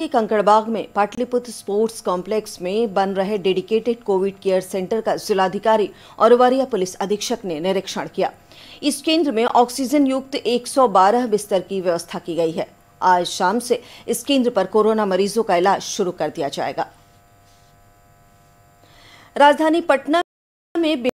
के कंकड़बाग में Pataliputra sports complex में बन रहे डेडिकेटेड कोविड केयर सेंटर का जिलाधिकारी और वरीय पुलिस अधीक्षक ने निरीक्षण किया इस केंद्र में ऑक्सीजन युक्त 112 बिस्तर की व्यवस्था की गई है आज शाम से इस केंद्र पर कोरोना मरीजों का इलाज शुरू कर दिया जाएगा राजधानी पटना में